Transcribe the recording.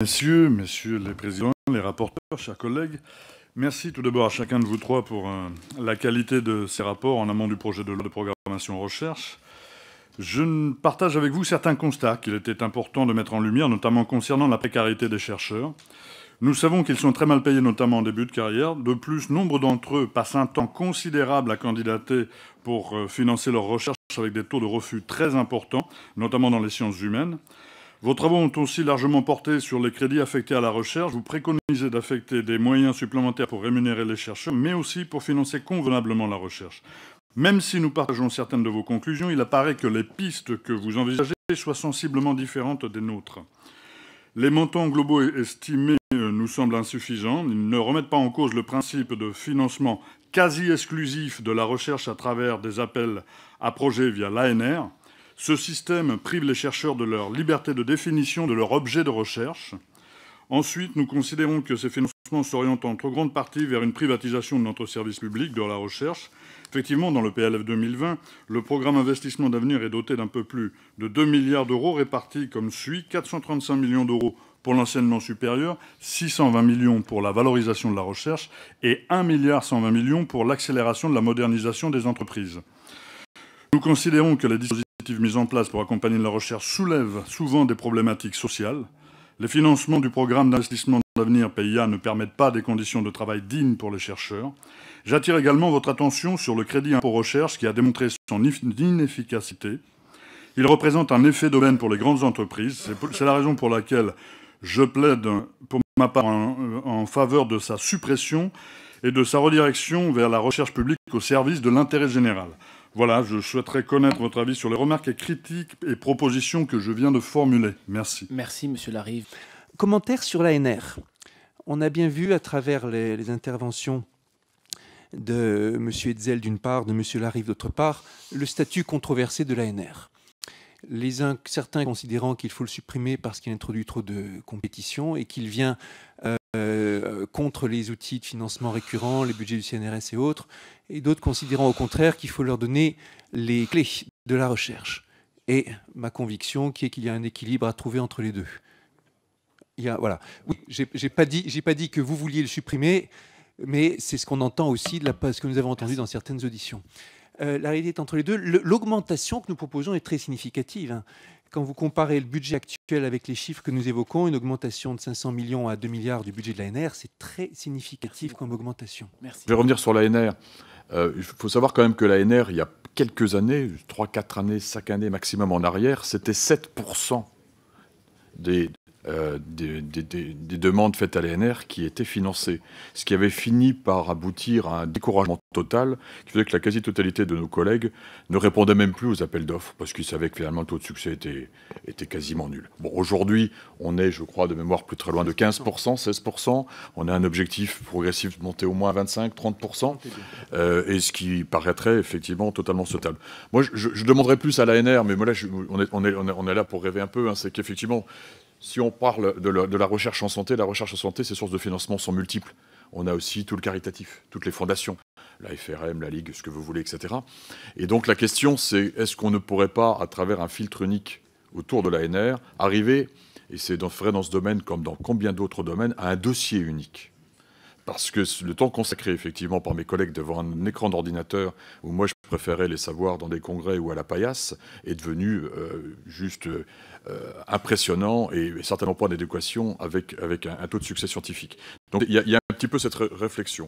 Messieurs, Messieurs les présidents, les rapporteurs, chers collègues, merci tout d'abord à chacun de vous trois pour euh, la qualité de ces rapports en amont du projet de loi de programmation recherche. Je partage avec vous certains constats qu'il était important de mettre en lumière, notamment concernant la précarité des chercheurs. Nous savons qu'ils sont très mal payés, notamment en début de carrière. De plus, nombre d'entre eux passent un temps considérable à candidater pour euh, financer leurs recherches avec des taux de refus très importants, notamment dans les sciences humaines. Vos travaux ont aussi largement porté sur les crédits affectés à la recherche. Vous préconisez d'affecter des moyens supplémentaires pour rémunérer les chercheurs, mais aussi pour financer convenablement la recherche. Même si nous partageons certaines de vos conclusions, il apparaît que les pistes que vous envisagez soient sensiblement différentes des nôtres. Les montants globaux estimés euh, nous semblent insuffisants. Ils ne remettent pas en cause le principe de financement quasi exclusif de la recherche à travers des appels à projets via l'ANR. Ce système prive les chercheurs de leur liberté de définition de leur objet de recherche. Ensuite, nous considérons que ces financements s'orientent en trop grande partie vers une privatisation de notre service public de la recherche. Effectivement, dans le PLF 2020, le programme Investissement d'avenir est doté d'un peu plus de 2 milliards d'euros répartis comme suit 435 millions d'euros pour l'enseignement supérieur, 620 millions pour la valorisation de la recherche et 1 milliard 120 millions pour l'accélération de la modernisation des entreprises. Nous considérons que les disposition mises en place pour accompagner la recherche soulèvent souvent des problématiques sociales. Les financements du programme d'investissement d'avenir PIA ne permettent pas des conditions de travail dignes pour les chercheurs. J'attire également votre attention sur le crédit impôt recherche qui a démontré son inefficacité. Il représente un effet d'aubaine pour les grandes entreprises. C'est la raison pour laquelle je plaide pour ma part euh, en faveur de sa suppression et de sa redirection vers la recherche publique au service de l'intérêt général. Voilà, je souhaiterais connaître votre avis sur les remarques et critiques et propositions que je viens de formuler. Merci. Merci, Monsieur Larive. Commentaire sur l'ANR. On a bien vu à travers les, interventions de M. Hetzel d'une part, de M. Larive d'autre part, le statut controversé de l'ANR. Les uns, certains considérant qu'il faut le supprimer parce qu'il introduit trop de compétition et qu'il vient euh, euh, euh, contre les outils de financement récurrents, les budgets du CNRS et autres, et d'autres considérant au contraire qu'il faut leur donner les clés de la recherche. Et ma conviction qui est qu'il y a un équilibre à trouver entre les deux. Il y a, voilà. j'ai pas dit, j'ai pas dit que vous vouliez le supprimer, mais c'est ce qu'on entend aussi de la, ce que nous avons entendu dans certaines auditions. Euh, la réalité est entre les deux. L'augmentation que nous proposons est très significative. Hein quand vous comparez le budget actuel avec les chiffres que nous évoquons, une augmentation de 500 millions à 2 milliards du budget de l'ANR, c'est très significatif comme augmentation. Merci. Je vais revenir sur l'ANR. Euh, il faut savoir quand même que l'ANR, il y a quelques années, 3, 4 années, 5 années maximum en arrière, c'était 7% des, euh, des, demandes faites à l'ANR qui étaient financées. Ce qui avait fini par aboutir à un découragement total qui faisait que la quasi-totalité de nos collègues ne répondait même plus aux appels d'offres parce qu'ils savaient que finalement le taux de succès était, était quasiment nul. Bon, aujourd'hui, on est, je crois, de mémoire plus très loin de 15%, 16%. On a un objectif progressif de monter au moins à 25, 30%. Euh, et ce qui paraîtrait effectivement totalement sautable. Moi, je, je demanderais plus à l'ANR, mais moi, là, on, est, on, est, on, est, là pour rêver un peu. Hein. C'est qu'effectivement, si on parle de la, recherche en santé, la recherche en santé, ses sources de financement sont multiples. On a aussi tout le caritatif, toutes les fondations, la FRM, la Ligue, ce que vous voulez, etc. Et donc la question, c'est est-ce qu'on ne pourrait pas, à travers un filtre unique autour de l'ANR, arriver, et c'est vrai dans ce domaine comme dans combien d'autres domaines, à un dossier unique parce que le temps consacré effectivement par mes collègues devant un écran d'ordinateur où moi je préférait les savoir dans des congrès ou à la paillasse, est devenu euh, juste euh, euh, impressionnant et, certainement point en avec, avec un, taux de succès scientifique. Donc il y, a un petit peu cette réflexion.